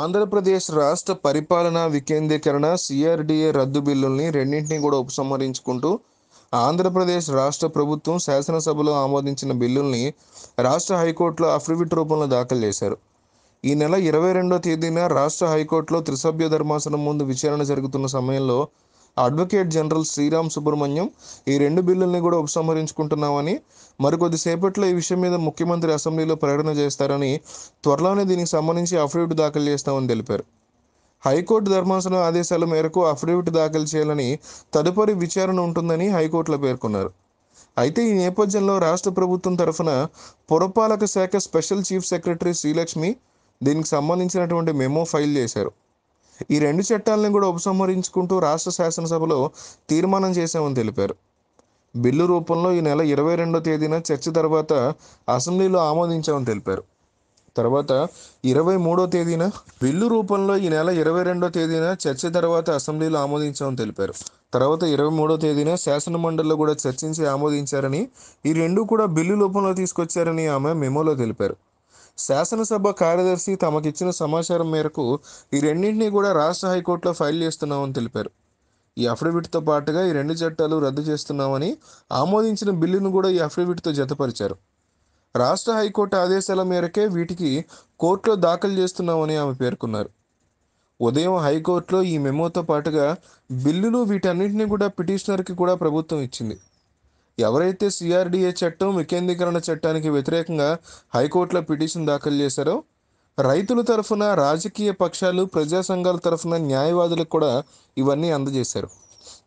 ఆంధ్రప్రదేశ్ రాష్ట్ర పరిపాలన వికేంద్రీకరణ సిఆర్డిఏ రద్దు బిల్లుల్ని రెండింటినీ కూడా ఉపసంహరించుకుంటూ ఆంధ్రప్రదేశ్ రాష్ట్ర ప్రభుత్వం శాసనసభలో ఆమోదించిన బిల్లుల్ని రాష్ట్ర హైకోర్టులో అఫిడవిట్ రూపంలో దాఖలు చేశారు ఈ నెల ఇరవై రెండో తేదీన రాష్ట్ర హైకోర్టులో త్రిసభ్య ధర్మాసనం ముందు విచారణ జరుగుతున్న సమయంలో అడ్వకేట్ జనరల్ శ్రీరామ్ సుబ్రహ్మణ్యం ఈ రెండు బిల్లుల్ని కూడా ఉపసంహరించుకుంటున్నామని మరికొద్దిసేపట్లో ఈ విషయం మీద ముఖ్యమంత్రి అసెంబ్లీలో ప్రకటన చేస్తారని త్వరలోనే దీనికి సంబంధించి అఫిడవిట్ దాఖలు చేస్తామని తెలిపారు హైకోర్టు ధర్మాసనం ఆదేశాల మేరకు అఫిడవిట్ దాఖలు చేయాలని తదుపరి విచారణ ఉంటుందని హైకోర్టులో పేర్కొన్నారు అయితే ఈ నేపథ్యంలో రాష్ట్ర ప్రభుత్వం తరఫున పురపాలక శాఖ స్పెషల్ చీఫ్ సెక్రటరీ శ్రీలక్ష్మి దీనికి సంబంధించినటువంటి మెమో ఫైల్ చేశారు ఈ రెండు చట్టాలను కూడా ఉపసంహరించుకుంటూ రాష్ట్ర శాసనసభలో తీర్మానం చేశామని తెలిపారు బిల్లు రూపంలో ఈ నెల ఇరవై రెండో తేదీన చర్చ తర్వాత అసెంబ్లీలో ఆమోదించామని తెలిపారు తర్వాత ఇరవై మూడో తేదీన బిల్లు రూపంలో ఈ నెల ఇరవై రెండో తేదీన చర్చ తర్వాత అసెంబ్లీలో ఆమోదించామని తెలిపారు తర్వాత ఇరవై మూడో తేదీన శాసన మండలిలో కూడా చర్చించి ఆమోదించారని ఈ రెండు కూడా బిల్లు రూపంలో తీసుకొచ్చారని ఆమె మెమోలో తెలిపారు శాసనసభ కార్యదర్శి తమకిచ్చిన సమాచారం మేరకు ఈ రెండింటినీ కూడా రాష్ట్ర హైకోర్టులో ఫైల్ చేస్తున్నామని తెలిపారు ఈ అఫిడవిట్తో పాటుగా ఈ రెండు చట్టాలు రద్దు చేస్తున్నామని ఆమోదించిన బిల్లును కూడా ఈ అఫిడవిట్తో జతపరిచారు రాష్ట్ర హైకోర్టు ఆదేశాల మేరకే వీటికి కోర్టులో దాఖలు చేస్తున్నామని ఆమె పేర్కొన్నారు ఉదయం హైకోర్టులో ఈ మెమోతో పాటుగా బిల్లును వీటన్నింటినీ కూడా పిటిషనర్కి కూడా ప్రభుత్వం ఇచ్చింది ఎవరైతే సిఆర్డిఏ చట్టం వికేంద్రీకరణ చట్టానికి వ్యతిరేకంగా హైకోర్టులో పిటిషన్ దాఖలు చేశారో రైతుల తరఫున రాజకీయ పక్షాలు ప్రజా సంఘాల తరఫున న్యాయవాదులకు కూడా ఇవన్నీ అందజేశారు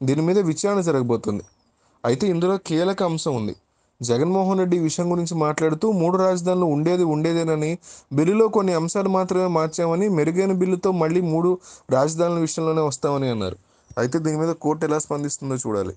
దీని మీద విచారణ జరగబోతుంది అయితే ఇందులో కీలక అంశం ఉంది జగన్మోహన్ రెడ్డి విషయం గురించి మాట్లాడుతూ మూడు రాజధానులు ఉండేది ఉండేదేనని బిల్లులో కొన్ని అంశాలు మాత్రమే మార్చామని మెరుగైన బిల్లుతో మళ్ళీ మూడు రాజధానుల విషయంలోనే వస్తామని అన్నారు అయితే దీని మీద కోర్టు ఎలా స్పందిస్తుందో చూడాలి